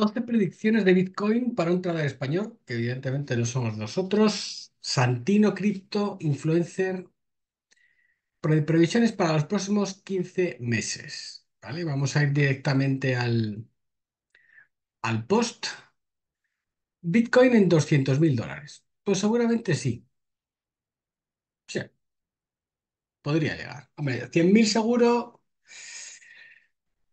12 predicciones de Bitcoin para un trader español, que evidentemente no somos nosotros. Santino Crypto influencer. previsiones para los próximos 15 meses. ¿vale? Vamos a ir directamente al, al post. Bitcoin en 200.000 mil dólares. Pues seguramente sí. Sí, podría llegar. Hombre, 100.000 seguro,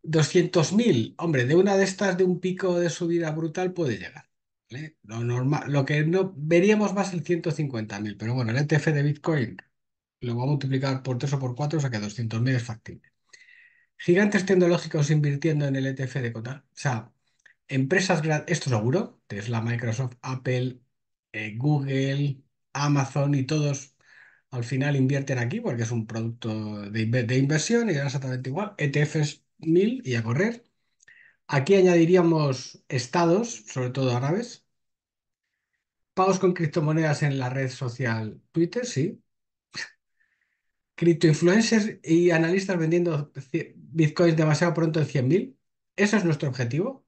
200.000, hombre, de una de estas de un pico de subida brutal puede llegar. Lo, normal, lo que no veríamos más el 150.000, pero bueno, el ETF de Bitcoin lo va a multiplicar por 3 o por 4, o sea que 200.000 es factible. Gigantes tecnológicos invirtiendo en el ETF de cotas O sea, empresas grandes, esto seguro, Tesla, Microsoft, Apple, eh, Google, Amazon y todos al final invierten aquí porque es un producto de, inversión y exactamente igual. ETFs mil y a correr. Aquí añadiríamos estados, sobre todo árabes. Pagos con criptomonedas en la red social Twitter, sí. Criptoinfluencers y analistas vendiendo bitcoins demasiado pronto en 100.000. Eso es nuestro objetivo,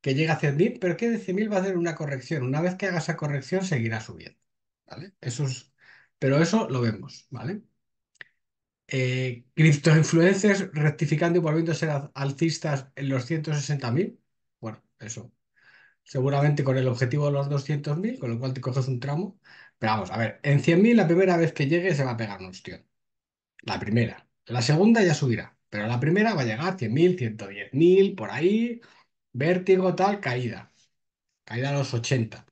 que llegue a 100.000, pero que de 100.000 va a hacer una corrección. Una vez que haga esa corrección, seguirá subiendo. ¿vale? Eso es... Pero eso lo vemos, ¿vale? eh, rectificando influencers rectificando y ser alcistas en los 160.000. Bueno, eso. Seguramente con el objetivo de los 200.000, con lo cual te coges un tramo. Pero vamos, a ver, en 100.000 la primera vez que llegue se va a pegar un opción, La primera. La segunda ya subirá, pero la primera va a llegar 100.000, 110.000, por ahí, vértigo, tal, caída. Caída a los 80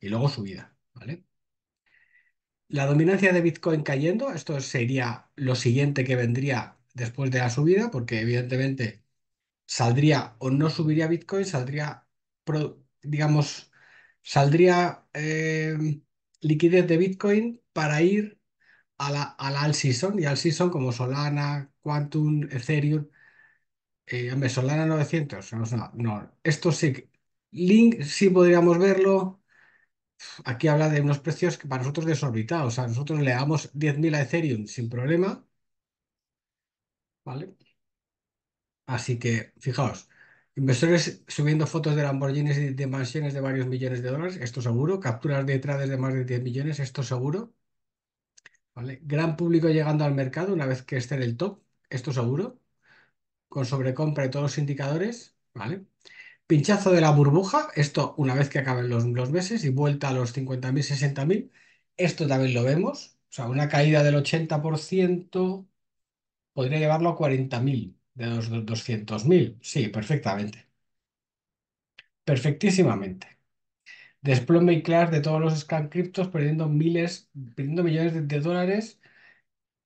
y luego subida, ¿vale? la dominancia de Bitcoin cayendo, esto sería lo siguiente que vendría después de la subida, porque evidentemente saldría o no subiría Bitcoin, saldría, digamos, saldría em, liquidez de Bitcoin para ir a la, a season y y season como Solana, Quantum, Ethereum, eh, Solana 900, no, no, sí, Link sí podríamos verlo, aquí habla de unos precios que para nosotros desorbitados. O sea, nosotros le damos 10.000 a Ethereum sin problema. ¿Vale? Así que, fijaos, inversores subiendo fotos de Lamborghinis y de mansiones de varios millones de dólares, esto seguro. Capturas de trades de más de 10 millones, esto seguro. ¿Vale? Gran público llegando al mercado una vez que esté en el top, esto seguro. Con sobrecompra de todos los indicadores, ¿vale? Pinchazo de la burbuja, esto una vez que acaben los, meses y vuelta a los 50.000, 60.000, esto también lo vemos. O sea, una caída del 80% podría llevarlo a 40.000 de los 200.000. Sí, perfectamente. Perfectísimamente. Desplome y clash de todos los scan criptos perdiendo miles, perdiendo millones de dólares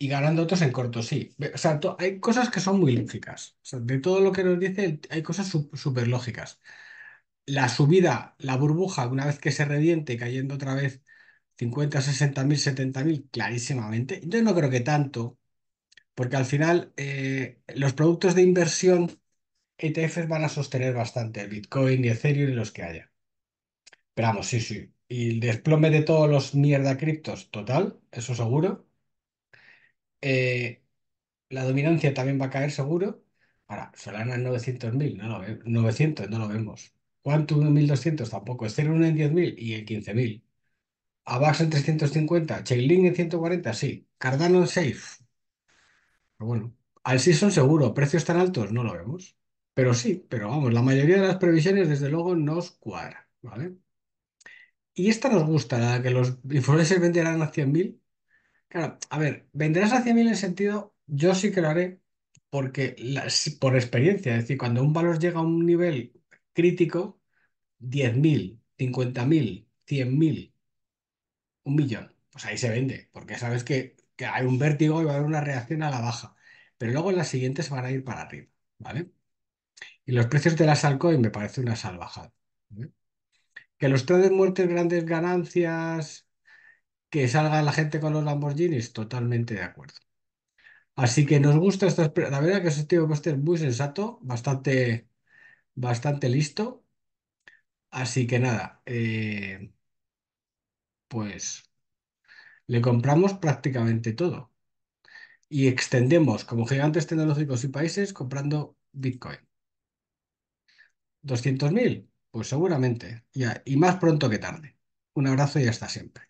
y ganando otros en corto, sí. O sea, hay cosas que son muy lógicas. de todo lo que nos dice, hay cosas súper lógicas. La subida, la burbuja, una vez que se reviente, cayendo otra vez 50, 60 mil, clarísimamente. Yo no creo que tanto, porque al final eh, los productos de inversión ETFs van a sostener bastante, el Bitcoin y Ethereum y los que haya. Pero vamos, sí, sí. Y el desplome de todos los mierda criptos, total, eso seguro eh, la dominancia también va a caer seguro. Ahora, Solana en 900.000, no lo 900 no lo vemos. Quantum en 1.200 tampoco. Ethereum en 10.000 y en 15.000. Avax en 350. Chainlink en 140, sí. Cardano en safe. Pero bueno, al son seguro. Precios tan altos no lo vemos. Pero sí, pero vamos, la mayoría de las previsiones desde luego nos cuadra, ¿vale? Y esta nos gusta, la que los influencers venderán a 100.000 Claro, a ver, vendrás hacia 100.000 en sentido, yo sí que lo haré porque por experiencia, es decir, cuando un valor llega a un nivel crítico, 10.000, 50.000, 100.000, un millón, pues ahí se vende, porque sabes que, hay un vértigo y va a haber una reacción a la baja, pero luego las siguientes van a ir para arriba, ¿vale? Y los precios de las altcoins me parece una salvajada. Que los tres muertes, grandes ganancias que salga la gente con los Lamborghinis, totalmente de acuerdo. Así que nos gusta esta. La verdad que es un muy sensato, bastante, bastante listo. Así que nada, eh, pues le compramos prácticamente todo y extendemos como gigantes tecnológicos y países comprando Bitcoin. ¿200.000? Pues seguramente, ya, y más pronto que tarde. Un abrazo y hasta siempre.